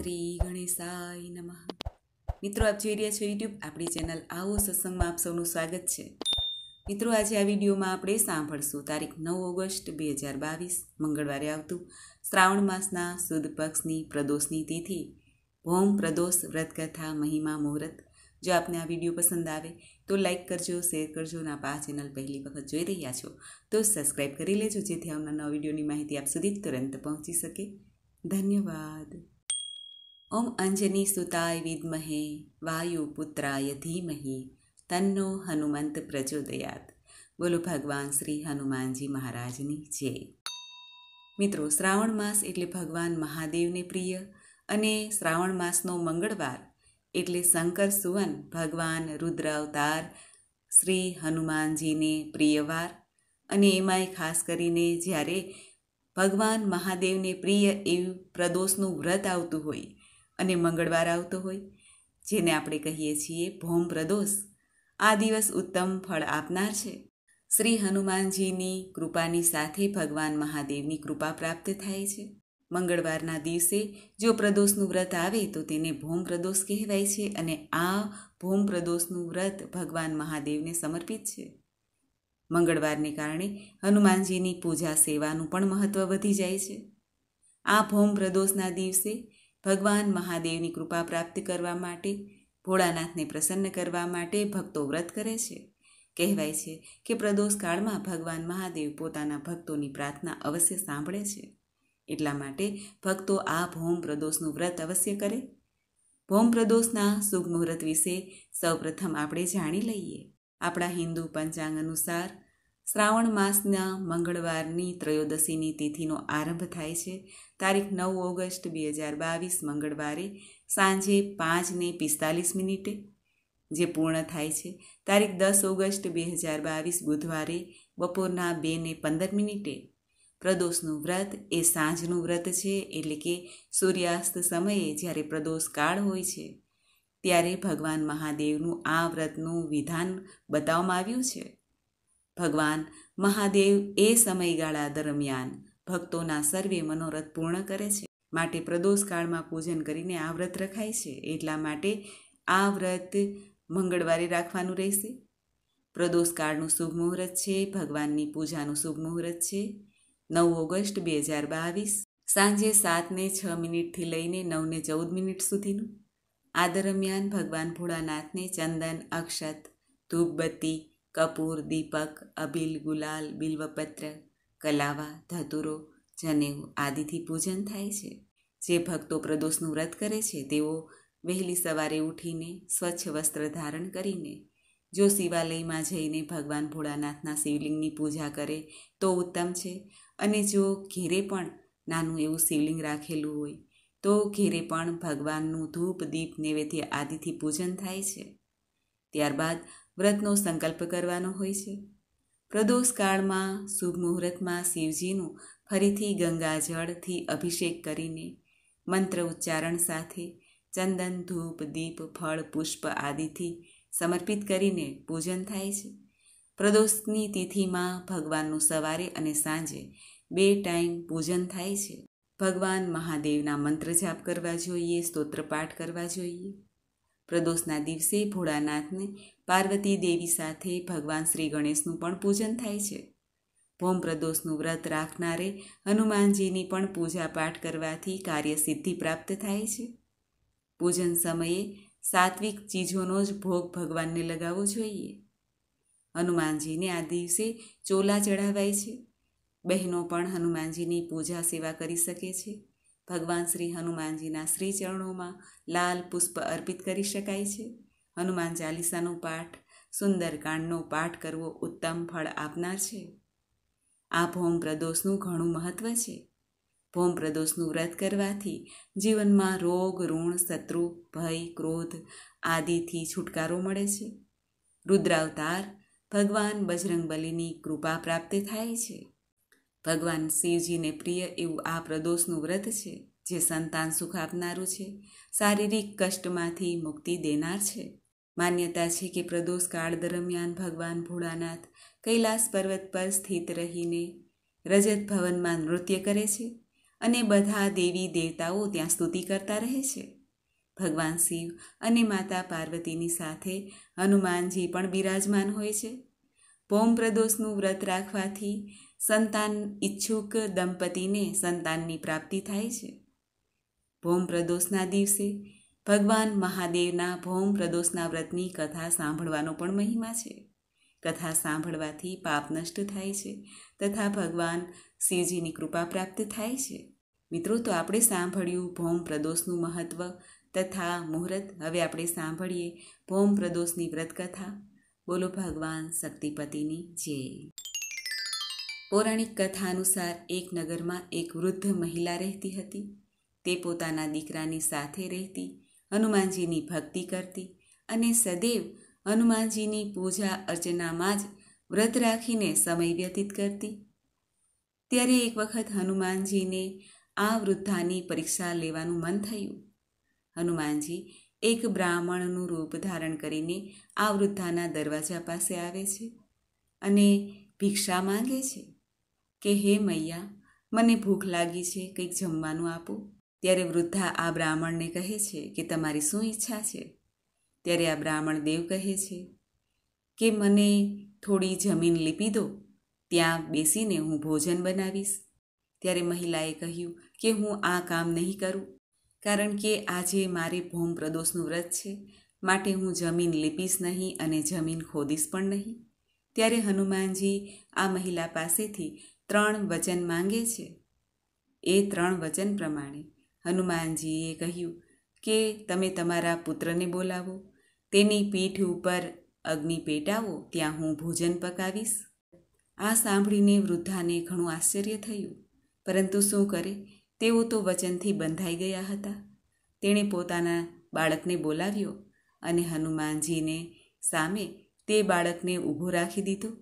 શ્રી ગણેશાય નમઃ મિત્રો આપ જોઈ રહ્યા છો યુટ્યુબ આપણી ચેનલ આવો સત્સંગમાં આપ સૌનું સ્વાગત છે મિત્રો આજે આ વિડીયોમાં આપણે સાંભળશું તારીખ નવ ઓગસ્ટ બે હજાર બાવીસ મંગળવારે આવતું શ્રાવણ માસના સુદ પક્ષની પ્રદોષની તિથિ ભૌમ પ્રદોષ વ્રતકથા મહિમા મુહૂર્ત જો આપને આ વિડીયો પસંદ આવે તો લાઇક કરજો શેર કરજો અને આપ આ ચેનલ પહેલી વખત જોઈ રહ્યા છો તો સબસ્ક્રાઈબ કરી લેજો જેથી આવનાર નવા વિડીયોની માહિતી આપ સુધી તુરંત પહોંચી શકે ધન્યવાદ ઓમ અંજની સુતાય વિદ્મહે વાયુ પુત્રાય ધીમહી તન્નો હનુમંત પ્રચોદયાત બોલો ભગવાન શ્રી હનુમાનજી મહારાજની જય મિત્રો શ્રાવણ માસ એટલે ભગવાન મહાદેવને પ્રિય અને શ્રાવણ માસનો મંગળવાર એટલે શંકર સુવન ભગવાન રુદ્ર અવતાર શ્રી હનુમાનજીને પ્રિયવાર અને એમાંય ખાસ કરીને જ્યારે ભગવાન મહાદેવને પ્રિય એવું પ્રદોષનું વ્રત આવતું હોય અને મંગળવાર આવતો હોય જેને આપણે કહીએ છીએ ભોમ પ્રદોષ આ દિવસ ઉત્તમ ફળ આપનાર છે શ્રી હનુમાનજીની કૃપાની સાથે ભગવાન મહાદેવની કૃપા પ્રાપ્ત થાય છે મંગળવારના દિવસે જો પ્રદોષનું વ્રત આવે તો તેને ભોમ પ્રદોષ કહેવાય છે અને આ ભોમ પ્રદોષનું વ્રત ભગવાન મહાદેવને સમર્પિત છે મંગળવારને કારણે હનુમાનજીની પૂજા સેવાનું પણ મહત્ત્વ વધી જાય છે આ ભોમ પ્રદોષના દિવસે ભગવાન મહાદેવની કૃપા પ્રાપ્ત કરવા માટે ભોળાનાથને પ્રસન્ન કરવા માટે ભક્તો વ્રત કરે છે કહેવાય છે કે પ્રદોષ કાળમાં ભગવાન મહાદેવ પોતાના ભક્તોની પ્રાર્થના અવશ્ય સાંભળે છે એટલા માટે ભક્તો આ ભોમ પ્રદોષનું વ્રત અવશ્ય કરે ભોમ પ્રદોષના શુભ મુહૂર્ત વિશે સૌપ્રથમ આપણે જાણી લઈએ આપણા હિન્દુ પંચાંગ અનુસાર શ્રાવણ માસના મંગળવારની ત્રયોદશીની તિથિનો આરંભ થાય છે તારીખ નવ ઓગસ્ટ બે હજાર બાવીસ મંગળવારે સાંજે પાંચને પિસ્તાલીસ મિનિટે જે પૂર્ણ થાય છે તારીખ દસ ઓગસ્ટ બે હજાર બાવીસ બુધવારે બપોરના બેને પંદર મિનિટે પ્રદોષનું વ્રત એ સાંજનું વ્રત છે એટલે કે સૂર્યાસ્ત સમયે જ્યારે પ્રદોષ કાળ હોય છે ત્યારે ભગવાન મહાદેવનું આ વ્રતનું વિધાન બતાવવામાં આવ્યું છે ભગવાન મહાદેવ એ સમયગાળા દરમિયાન ભક્તોના સર્વે મનોરથ પૂર્ણ કરે છે માટે પ્રદોષકાળમાં પૂજન કરીને આ વ્રત રખાય છે એટલા માટે આ વ્રત મંગળવારે રાખવાનું રહેશે પ્રદોષકાળનું શુભ મુહૂર્ત છે ભગવાનની પૂજાનું શુભ મુહૂર્ત છે નવ ઓગસ્ટ બે હજાર બાવીસ સાંજે સાતને છ મિનિટથી લઈને નવને ચૌદ મિનિટ સુધીનું આ દરમિયાન ભગવાન ભોળાનાથને ચંદન અક્ષત ધૂપબત્તી કપૂર દીપક અબિલ ગુલાલ બિલ્વપત્ર કલાવા ધતુરો જનેવ આદિથી પૂજન થાય છે જે ભક્તો પ્રદોષનું વ્રત કરે છે તેઓ વહેલી સવારે ઉઠીને સ્વચ્છ વસ્ત્ર ધારણ કરીને જો શિવાલયમાં જઈને ભગવાન ભોળાનાથના શિવલિંગની પૂજા કરે તો ઉત્તમ છે અને જો ઘેરે પણ નાનું એવું શિવલિંગ રાખેલું હોય તો ઘેરે પણ ભગવાનનું ધૂપ દીપ નૈવેદ્ય આદિથી પૂજન થાય છે ત્યારબાદ વ્રતનો સંકલ્પ કરવાનો હોય છે પ્રદોષકાળમાં શુભ મુહૂર્તમાં શિવજીનું ફરીથી ગંગાજળથી અભિષેક કરીને મંત્ર ઉચ્ચારણ સાથે ચંદન ધૂપ દીપ ફળ પુષ્પ આદિથી સમર્પિત કરીને પૂજન થાય છે પ્રદોષની તિથિમાં ભગવાનનું સવારે અને સાંજે બે ટાઈમ પૂજન થાય છે ભગવાન મહાદેવના મંત્ર જાપ કરવા જોઈએ સ્તોત્રપાઠ કરવા જોઈએ પ્રદોષના દિવસે ભોળાનાથને પાર્વતી દેવી સાથે ભગવાન શ્રી ગણેશનું પણ પૂજન થાય છે ભોમ પ્રદોષનું વ્રત રાખનારે હનુમાનજીની પણ પૂજા પાઠ કરવાથી કાર્યસિદ્ધિ પ્રાપ્ત થાય છે પૂજન સમયે સાત્વિક ચીજોનો જ ભોગ ભગવાનને લગાવવો જોઈએ હનુમાનજીને આ દિવસે ચોલા ચઢાવાય છે બહેનો પણ હનુમાનજીની પૂજા સેવા કરી શકે છે ભગવાન શ્રી હનુમાનજીના શ્રી ચરણોમાં લાલ પુષ્પ અર્પિત કરી શકાય છે હનુમાન ચાલીસાનો પાઠ સુંદરકાંડનો પાઠ કરવો ઉત્તમ ફળ આપનાર છે આ ભોમ પ્રદોષનું ઘણું મહત્ત્વ છે ભોમ પ્રદોષનું વ્રત કરવાથી જીવનમાં રોગ ઋણ શત્રુ ભય ક્રોધ આદિથી છુટકારો મળે છે રુદ્રાવતાર ભગવાન બજરંગબલીની કૃપા પ્રાપ્ત થાય છે ભગવાન શિવજીને પ્રિય એવું આ પ્રદોષનું વ્રત છે જે સંતાન સુખ આપનારું છે શારીરિક કષ્ટમાંથી મુક્તિ દેનાર છે માન્યતા છે કે પ્રદોષ કાળ દરમિયાન ભગવાન ભોળાનાથ કૈલાસ પર્વત પર સ્થિત રહીને રજત ભવનમાં નૃત્ય કરે છે અને બધા દેવી દેવતાઓ ત્યાં સ્તુતિ કરતા રહે છે ભગવાન શિવ અને માતા પાર્વતીની સાથે હનુમાનજી પણ બિરાજમાન હોય છે પોમ પ્રદોષનું વ્રત રાખવાથી સંતાન ઈચ્છુક દંપતીને સંતાનની પ્રાપ્તિ થાય છે ભૌમ પ્રદોષના દિવસે ભગવાન મહાદેવના ભૌમ પ્રદોષના વ્રતની કથા સાંભળવાનો પણ મહિમા છે કથા સાંભળવાથી પાપ નષ્ટ થાય છે તથા ભગવાન શિવજીની કૃપા પ્રાપ્ત થાય છે મિત્રો તો આપણે સાંભળ્યું ભૌમ પ્રદોષનું મહત્ત્વ તથા મુહૂર્ત હવે આપણે સાંભળીએ ભૌમ પ્રદોષની કથા બોલો ભગવાન શક્તિપતિની જય પૌરાણિક કથા અનુસાર એક નગરમાં એક વૃદ્ધ મહિલા રહેતી હતી તે પોતાના દીકરાની સાથે રહેતી હનુમાનજીની ભક્તિ કરતી અને સદૈવ હનુમાનજીની પૂજા અર્ચનામાં જ વ્રત રાખીને સમય વ્યતીત કરતી ત્યારે એક વખત હનુમાનજીને આ વૃદ્ધાની પરીક્ષા લેવાનું મન થયું હનુમાનજી એક બ્રાહ્મણનું રૂપ ધારણ કરીને આ વૃદ્ધાના દરવાજા પાસે આવે છે અને ભિક્ષા માંગે છે કે હે મૈયા મને ભૂખ લાગી છે કંઈક જમવાનું આપો ત્યારે વૃદ્ધા આ બ્રાહ્મણને કહે છે કે તમારી શું ઈચ્છા છે ત્યારે આ બ્રાહ્મણ દેવ કહે છે કે મને થોડી જમીન લીપી દો ત્યાં બેસીને હું ભોજન બનાવીશ ત્યારે મહિલાએ કહ્યું કે હું આ કામ નહીં કરું કારણ કે આજે મારે ભોમ પ્રદોષનું વ્રત છે માટે હું જમીન લીપીશ નહીં અને જમીન ખોદીશ પણ નહીં ત્યારે હનુમાનજી આ મહિલા પાસેથી ત્રણ વચન માંગે છે એ ત્રણ વચન પ્રમાણે હનુમાનજીએ કહ્યું કે તમે તમારા પુત્રને બોલાવો તેની પીઠ ઉપર અગ્નિ પેટાવો ત્યાં હું ભોજન પકાવીશ આ સાંભળીને વૃદ્ધાને ઘણું આશ્ચર્ય થયું પરંતુ શું કરે તેઓ તો વચનથી બંધાઈ ગયા હતા તેણે પોતાના બાળકને બોલાવ્યો અને હનુમાનજીને સામે તે બાળકને ઊભો રાખી દીધો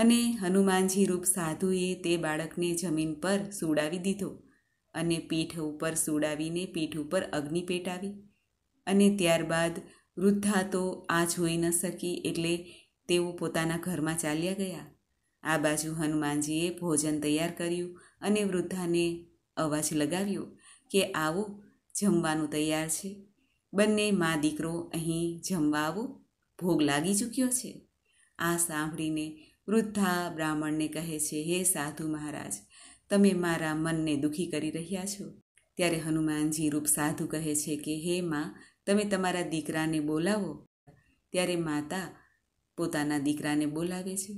અને હનુમાનજી રૂપ સાધુએ તે બાળકને જમીન પર સુડાવી દીધો અને પીઠ ઉપર સુડાવીને પીઠ ઉપર અગ્નિ પેટાવી અને ત્યારબાદ વૃદ્ધા તો આ જોઈ ન શકી એટલે તેઓ પોતાના ઘરમાં ચાલ્યા ગયા આ બાજુ હનુમાનજીએ ભોજન તૈયાર કર્યું અને વૃદ્ધાને અવાજ લગાવ્યો કે આવો જમવાનું તૈયાર છે બંને મા દીકરો અહીં જમવા આવો ભોગ લાગી ચૂક્યો છે આ સાંભળીને વૃદ્ધા બ્રાહ્મણને કહે છે હે સાધુ મહારાજ તમે મારા મનને દુઃખી કરી રહ્યા છો ત્યારે હનુમાનજી રૂપ સાધુ કહે છે કે હે માં તમે તમારા દીકરાને બોલાવો ત્યારે માતા પોતાના દીકરાને બોલાવે છે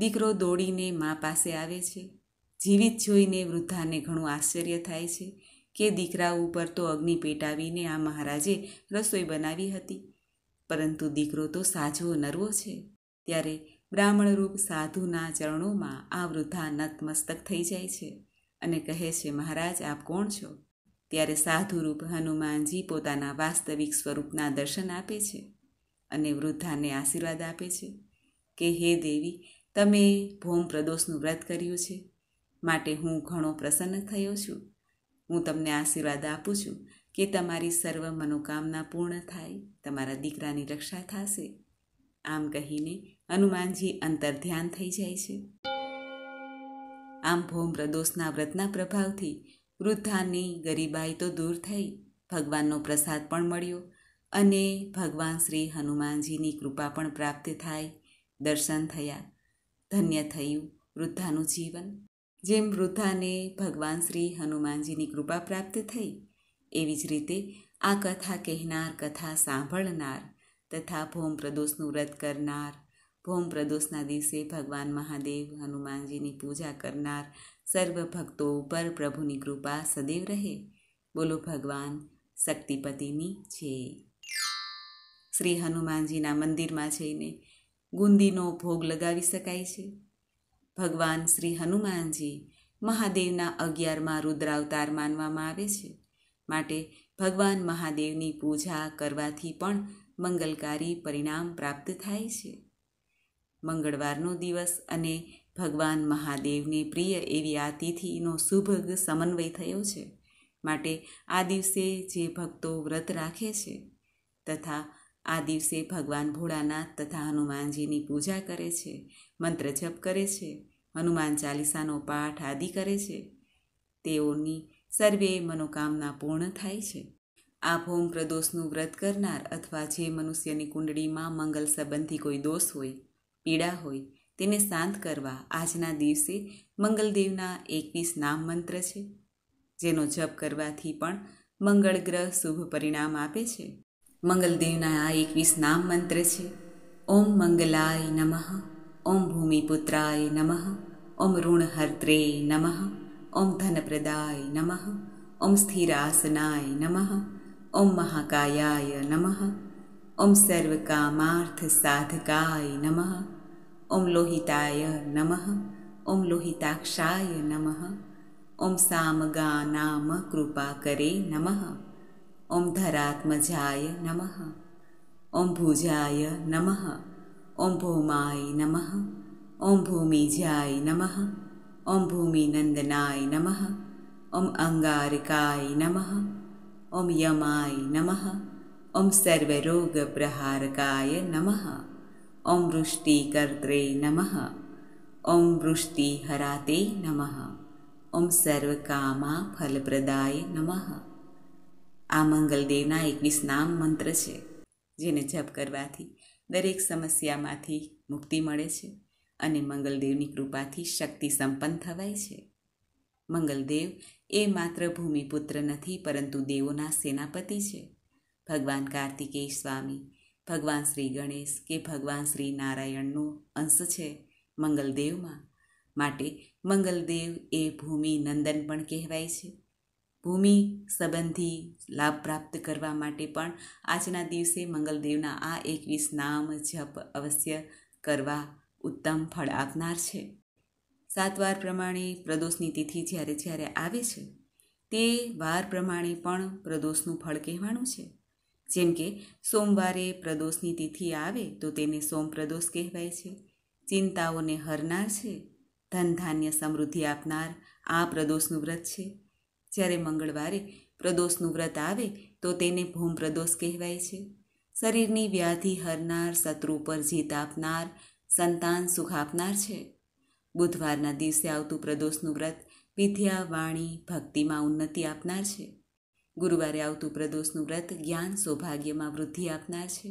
દીકરો દોડીને મા પાસે આવે છે જીવિત જોઈને વૃદ્ધાને ઘણું આશ્ચર્ય થાય છે કે દીકરા ઉપર તો અગ્નિ પેટાવીને આ મહારાજે રસોઈ બનાવી હતી પરંતુ દીકરો તો સાજો નરવો છે ત્યારે બ્રાહ્મણરૂપ સાધુના ચરણોમાં આ વૃદ્ધા નતમસ્તક થઈ જાય છે અને કહે છે મહારાજ આપ કોણ છો ત્યારે સાધુરૂપ હનુમાનજી પોતાના વાસ્તવિક સ્વરૂપના દર્શન આપે છે અને વૃદ્ધાને આશીર્વાદ આપે છે કે હે દેવી તમે ભોમ પ્રદોષનું વ્રત કર્યું છે માટે હું ઘણો પ્રસન્ન થયો છું હું તમને આશીર્વાદ આપું છું કે તમારી સર્વ મનોકામના પૂર્ણ થાય તમારા દીકરાની રક્ષા થશે આમ કહીને હનુમાનજી અંતર ધ્યાન થઈ જાય છે આમ ભોમ પ્રદોષના વ્રતના પ્રભાવથી વૃદ્ધાની ગરીબાઈ તો દૂર થઈ ભગવાનનો પ્રસાદ પણ મળ્યો અને ભગવાન શ્રી હનુમાનજીની કૃપા પણ પ્રાપ્ત થાય દર્શન થયા ધન્ય થયું વૃદ્ધાનું જીવન જેમ વૃદ્ધાને ભગવાન શ્રી હનુમાનજીની કૃપા પ્રાપ્ત થઈ એવી જ રીતે આ કથા કહેનાર કથા સાંભળનાર તથા ભોમ પ્રદોષનું વ્રત કરનાર ભૌમ પ્રદોષના દિવસે ભગવાન મહાદેવ હનુમાનજીની પૂજા કરનાર સર્વ ભક્તો ઉપર પ્રભુની કૃપા સદૈવ રહે બોલો ભગવાન શક્તિપતિની છે શ્રી હનુમાનજીના મંદિરમાં જઈને ગુંદીનો ભોગ લગાવી શકાય છે ભગવાન શ્રી હનુમાનજી મહાદેવના અગિયારમાં રુદ્રાવતાર માનવામાં આવે છે માટે ભગવાન મહાદેવની પૂજા કરવાથી પણ મંગલકારી પરિણામ પ્રાપ્ત થાય છે મંગળવારનો દિવસ અને ભગવાન મહાદેવને પ્રિય એવી આ તિથિનો સુભગ સમન્વય થયો છે માટે આ દિવસે જે ભક્તો વ્રત રાખે છે તથા આ દિવસે ભગવાન ભોળાનાથ તથા હનુમાનજીની પૂજા કરે છે મંત્ર જપ કરે છે હનુમાન ચાલીસાનો પાઠ આદિ કરે છે તેઓની સર્વે મનોકામના પૂર્ણ થાય છે આ ભોમ પ્રદોષનું વ્રત કરનાર અથવા જે મનુષ્યની કુંડળીમાં મંગલ સંબંધી કોઈ દોષ હોય પીડા હોય તેને શાંત કરવા આજના દિવસે મંગલદેવના એકવીસ નામ મંત્ર છે જેનો જપ કરવાથી પણ મંગળ ગ્રહ શુભ પરિણામ આપે છે મંગલદેવના આ એકવીસ નામ મંત્ર છે ઓમ મંગલાય નમઃ ઓમ ભૂમિપુત્રાય નમઃ ઓમ ઋણ હર્ત્રે નમઃ ઓમ ધનપ્રદાય નમઃ ઓમ સ્થિરાસનાય નમઃ ઓમ મહાકાયાય નમઃ ॐ सर्वकामार्थसाधकाय नमः ॐ लोहिताय नमः ॐ लोहिताक्षाय नमः ॐ सामगानामकृपाकरे नमः ॐ धरात्मजाय नमः ॐ भुजाय नमः ॐ भूमाय नमः ॐ भूमिजाय नमः ॐ भूमिनन्दनाय नमः ॐ अङ्गारिकाय नमः ॐ यमाय नमः ઓમ ॐ सर्वरोगप्रहारकाय नमः ॐ वृष्टिकर्त्रे नमः ॐ वृष्टिहराते नमः ॐ સર્વકામા ફલપ્રદાય નમઃ આ મંગલદેવના એકવીસ નામ મંત્ર છે જેને જપ કરવાથી દરેક સમસ્યામાંથી મુક્તિ મળે છે અને મંગલદેવની કૃપાથી શક્તિ સંપન્ન થવાય છે મંગલદેવ એ માત્ર ભૂમિપુત્ર નથી પરંતુ દેવોના સેનાપતિ છે ભગવાન કાર્તિકેય સ્વામી ભગવાન શ્રી ગણેશ કે ભગવાન શ્રી નારાયણનો અંશ છે મંગલદેવમાં માટે મંગલદેવ એ ભૂમિ નંદન પણ કહેવાય છે ભૂમિ સંબંધી લાભ પ્રાપ્ત કરવા માટે પણ આજના દિવસે મંગલદેવના આ એકવીસ નામ જપ અવશ્ય કરવા ઉત્તમ ફળ આપનાર છે સાત વાર પ્રમાણે પ્રદોષની તિથિ જ્યારે જ્યારે આવે છે તે વાર પ્રમાણે પણ પ્રદોષનું ફળ કહેવાનું છે જેમ કે સોમવારે પ્રદોષની તિથિ આવે તો તેને સોમ પ્રદોષ કહેવાય છે ચિંતાઓને હરનાર છે ધન ધાન્ય સમૃદ્ધિ આપનાર આ પ્રદોષનું વ્રત છે જ્યારે મંગળવારે પ્રદોષનું વ્રત આવે તો તેને ભૂમ પ્રદોષ કહેવાય છે શરીરની વ્યાધિ હરનાર શત્રુ પર જીત આપનાર સંતાન સુખ આપનાર છે બુધવારના દિવસે આવતું પ્રદોષનું વ્રત વિદ્યા વાણી ભક્તિમાં ઉન્નતિ આપનાર છે ગુરુવારે આવતું પ્રદોષનું વ્રત જ્ઞાન સૌભાગ્યમાં વૃદ્ધિ આપનાર છે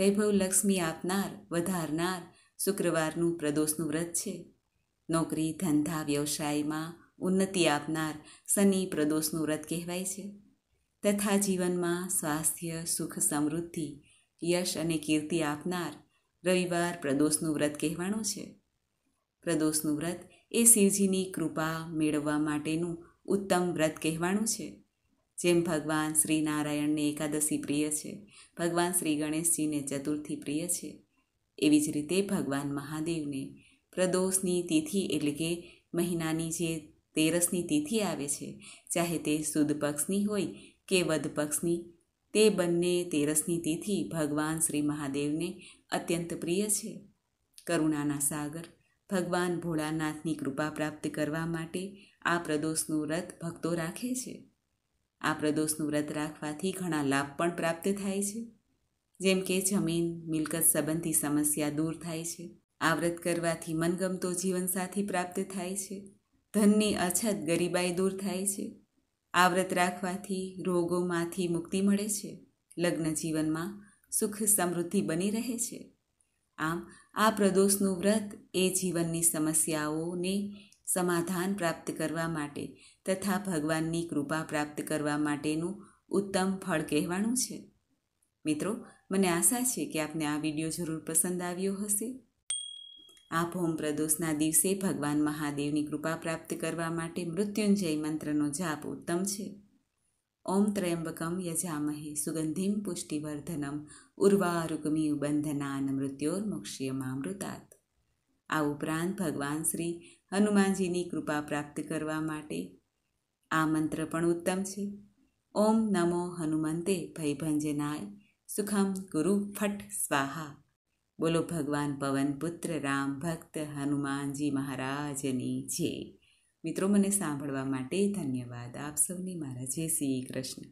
વૈભવ લક્ષ્મી આપનાર વધારનાર શુક્રવારનું પ્રદોષનું વ્રત છે નોકરી ધંધા વ્યવસાયમાં ઉન્નતિ આપનાર શનિ પ્રદોષનું વ્રત કહેવાય છે તથા જીવનમાં સ્વાસ્થ્ય સુખ સમૃદ્ધિ યશ અને કીર્તિ આપનાર રવિવાર પ્રદોષનું વ્રત કહેવાનું છે પ્રદોષનું વ્રત એ શિવજીની કૃપા મેળવવા માટેનું ઉત્તમ વ્રત કહેવાનું છે જેમ ભગવાન શ્રી નારાયણને એકાદશી પ્રિય છે ભગવાન શ્રી ગણેશજીને ચતુર્થી પ્રિય છે એવી જ રીતે ભગવાન મહાદેવને પ્રદોષની તિથિ એટલે કે મહિનાની જે તેરસની તિથિ આવે છે ચાહે તે સુદ પક્ષની હોય કે વધ પક્ષની તે બંને તેરસની તિથિ ભગવાન શ્રી મહાદેવને અત્યંત પ્રિય છે કરુણાના સાગર ભગવાન ભોળાનાથની કૃપા પ્રાપ્ત કરવા માટે આ પ્રદોષનું વ્રત ભક્તો રાખે છે આ પ્રદોષનું વ્રત રાખવાથી ઘણા લાભ પણ પ્રાપ્ત થાય છે જેમ કે જમીન મિલકત સંબંધી સમસ્યા દૂર થાય છે આ વ્રત કરવાથી મનગમતો જીવનસાથી પ્રાપ્ત થાય છે ધનની અછત ગરીબાઈ દૂર થાય છે આ વ્રત રાખવાથી રોગોમાંથી મુક્તિ મળે છે લગ્ન જીવનમાં સુખ સમૃદ્ધિ બની રહે છે આમ આ પ્રદોષનું વ્રત એ જીવનની સમસ્યાઓને સમાધાન પ્રાપ્ત કરવા માટે તથા ભગવાનની કૃપા પ્રાપ્ત કરવા માટેનું ઉત્તમ ફળ કહેવાનું છે મિત્રો મને આશા છે કે આપને આ વિડીયો જરૂર પસંદ આવ્યો હશે આ ભોમ પ્રદોષના દિવસે ભગવાન મહાદેવની કૃપા પ્રાપ્ત કરવા માટે મૃત્યુંજય મંત્રનો જાપ ઉત્તમ છે ઓમ ત્રયંબકમ યજામહે સુગંધિમ પુષ્ટિવર્ધનમ ઉર્વારુકમી બંધનાન મૃત્યોર્મુક્ષ્યમામૃતાત આ ઉપરાંત ભગવાન શ્રી હનુમાનજીની કૃપા પ્રાપ્ત કરવા માટે આ મંત્ર પણ ઉત્તમ છે ઓમ નમો હનુમંતે ભયભંજનાય સુખમ ગુરુ ફટ સ્વાહા બોલો ભગવાન પવન પુત્ર રામ ભક્ત હનુમાનજી મહારાજની જે મિત્રો મને સાંભળવા માટે ધન્યવાદ આપ સૌને મારા જય શ્રી કૃષ્ણ